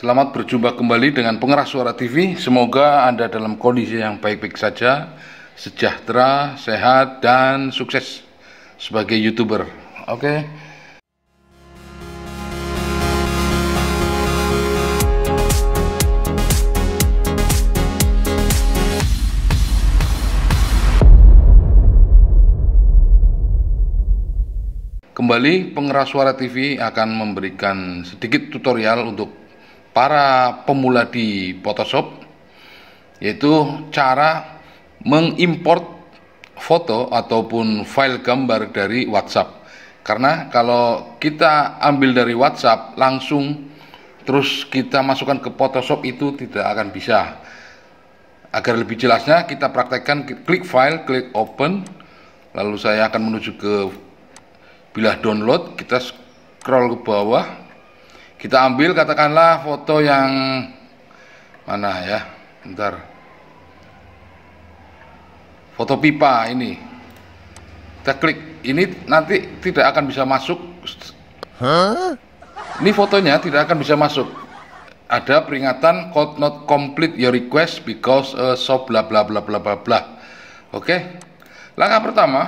Selamat berjumpa kembali dengan pengeras suara TV. Semoga Anda dalam kondisi yang baik-baik saja, sejahtera, sehat, dan sukses sebagai YouTuber. Oke. Okay? Kembali pengeras suara TV akan memberikan sedikit tutorial untuk para pemula di Photoshop yaitu cara mengimport foto ataupun file gambar dari WhatsApp. Karena kalau kita ambil dari WhatsApp langsung terus kita masukkan ke Photoshop itu tidak akan bisa. Agar lebih jelasnya kita praktekkan klik file, klik open, lalu saya akan menuju ke bilah download, kita scroll ke bawah, kita ambil katakanlah foto yang mana ya? Ntar Foto pipa ini. Kita klik. Ini nanti tidak akan bisa masuk. Huh? Ini fotonya tidak akan bisa masuk. Ada peringatan code not complete your request because uh, so bla bla bla bla bla bla. Oke. Okay? Langkah pertama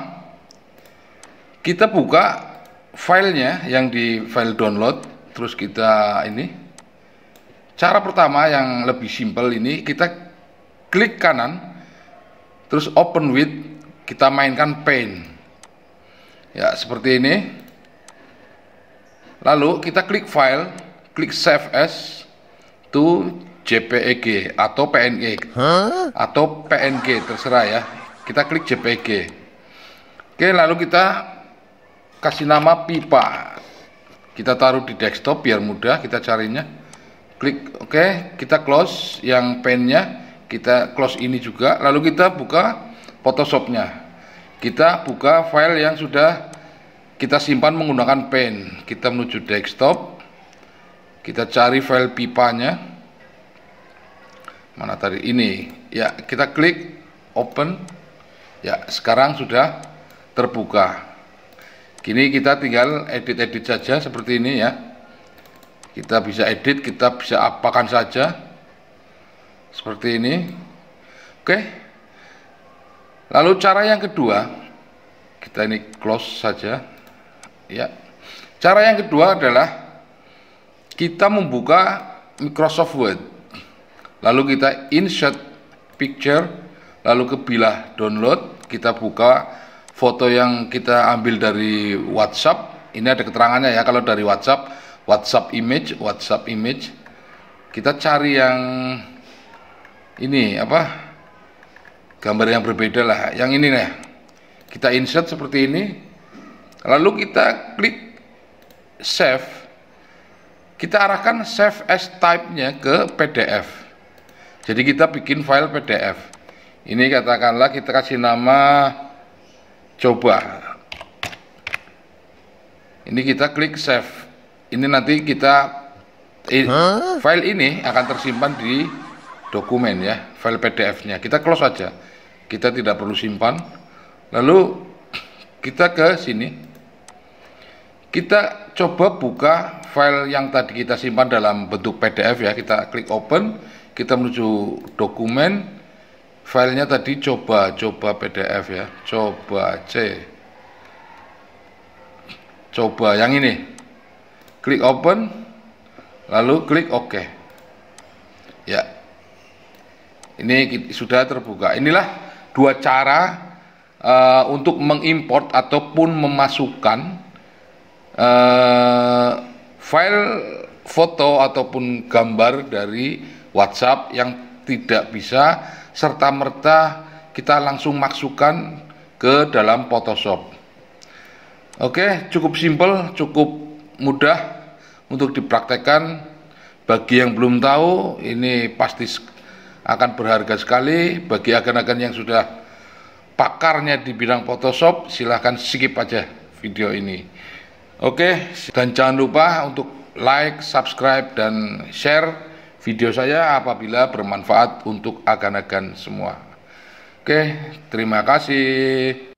kita buka filenya yang di file download terus kita ini cara pertama yang lebih simpel ini kita klik kanan terus open with kita mainkan paint ya seperti ini lalu kita klik file klik save as to JPEG atau PNG huh? atau PNG terserah ya kita klik JPEG oke lalu kita kasih nama pipa kita taruh di desktop biar mudah kita carinya klik oke okay, kita close yang pennya kita close ini juga lalu kita buka photoshopnya kita buka file yang sudah kita simpan menggunakan pen kita menuju desktop kita cari file pipanya mana tadi ini ya kita klik open ya sekarang sudah terbuka Kini kita tinggal edit-edit saja seperti ini ya. Kita bisa edit, kita bisa apakan saja. Seperti ini. Oke. Lalu cara yang kedua, kita ini close saja. Ya. Cara yang kedua adalah kita membuka Microsoft Word. Lalu kita insert picture, lalu ke bilah download, kita buka foto yang kita ambil dari WhatsApp ini ada keterangannya ya kalau dari WhatsApp WhatsApp image WhatsApp image kita cari yang ini apa gambar yang berbeda lah yang ini nih kita insert seperti ini lalu kita klik save kita arahkan save as type-nya ke PDF jadi kita bikin file PDF ini katakanlah kita kasih nama coba ini kita klik save ini nanti kita huh? Eh, file ini akan tersimpan di dokumen ya file pdf nya kita close aja kita tidak perlu simpan lalu kita ke sini kita coba buka file yang tadi kita simpan dalam bentuk pdf ya kita klik open kita menuju dokumen filenya tadi coba coba PDF ya coba C coba yang ini klik open lalu klik OK ya ini sudah terbuka inilah dua cara uh, untuk mengimport ataupun memasukkan uh, file foto ataupun gambar dari WhatsApp yang tidak bisa serta-merta kita langsung masukkan ke dalam Photoshop. Oke, cukup simple, cukup mudah untuk dipraktekkan. Bagi yang belum tahu, ini pasti akan berharga sekali. Bagi agen-agen yang sudah pakarnya di bidang Photoshop, silahkan skip aja video ini. Oke, dan jangan lupa untuk like, subscribe, dan share video saya apabila bermanfaat untuk agan-agan semua. Oke, terima kasih.